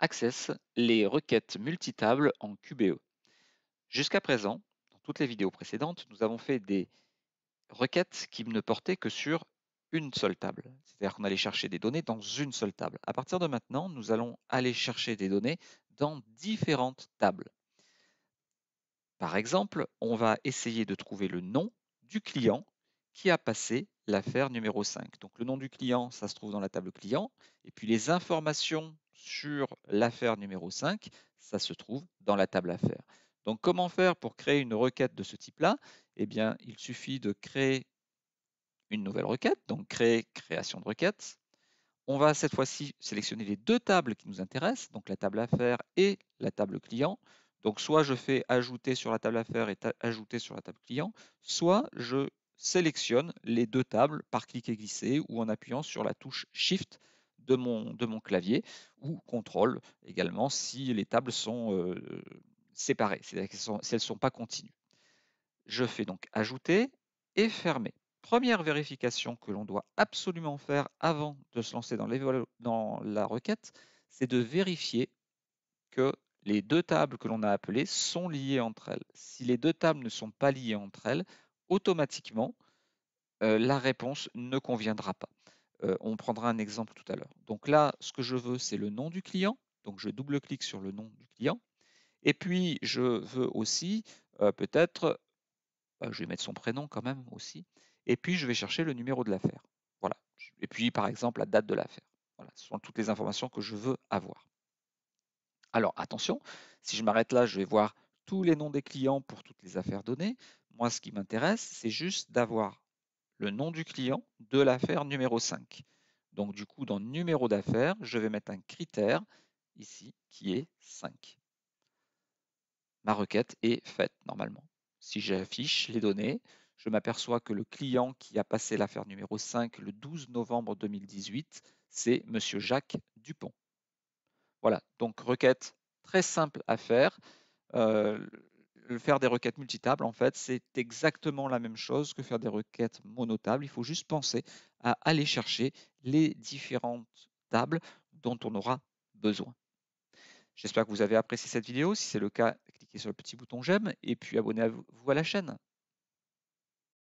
Access les requêtes multi multitables en QBE. Jusqu'à présent, dans toutes les vidéos précédentes, nous avons fait des requêtes qui ne portaient que sur une seule table. C'est-à-dire qu'on allait chercher des données dans une seule table. À partir de maintenant, nous allons aller chercher des données dans différentes tables. Par exemple, on va essayer de trouver le nom du client qui a passé l'affaire numéro 5. Donc le nom du client, ça se trouve dans la table client. Et puis les informations sur l'affaire numéro 5, ça se trouve dans la table affaire. Donc comment faire pour créer une requête de ce type-là Eh bien, il suffit de créer une nouvelle requête, donc créer création de requête. On va cette fois-ci sélectionner les deux tables qui nous intéressent, donc la table affaires et la table client. Donc soit je fais ajouter sur la table affaires et ajouter sur la table client, soit je sélectionne les deux tables par clic et glisser ou en appuyant sur la touche Shift de mon, clavier ou contrôle également si les tables sont euh, séparées, c'est-à-dire si elles ne sont pas continues. Je fais donc ajouter et fermer. Première vérification que l'on doit absolument faire avant de se lancer dans, la requête, c'est de vérifier que les deux tables que l'on a appelées sont liées entre elles. Si les deux tables ne sont pas liées entre elles, automatiquement, euh, la réponse ne conviendra pas on prendra un exemple tout à l'heure. Donc là, ce que je veux, c'est le nom du client. Donc je double-clique sur le nom du client. Et puis, je veux aussi peut-être, bah, je vais mettre son prénom quand même aussi. Et puis, je vais chercher le numéro de l'affaire. Voilà. Et puis, par exemple, la date de l'affaire. Voilà, ce sont toutes les informations que je veux avoir. Alors, attention, si je m'arrête là, je vais voir tous les noms des clients pour toutes les affaires données. Moi, ce qui m'intéresse, c'est juste d'avoir le nom du client de l'affaire numéro 5. Donc du coup, dans numéro d'affaires, je vais mettre un critère ici qui est 5. Ma requête est faite normalement. Si j'affiche les données, je m'aperçois que le client qui a passé l'affaire numéro 5 le 12 novembre 2018, c'est M. Jacques Dupont. Voilà, donc requête très simple à faire. Euh, faire des requêtes multitables, en fait, c'est exactement la même chose que faire des requêtes monotables. Il faut juste penser à aller chercher les différentes tables dont on aura besoin. J'espère que vous avez apprécié cette vidéo. Si c'est le cas, cliquez sur le petit bouton j'aime et puis abonnez-vous à la chaîne.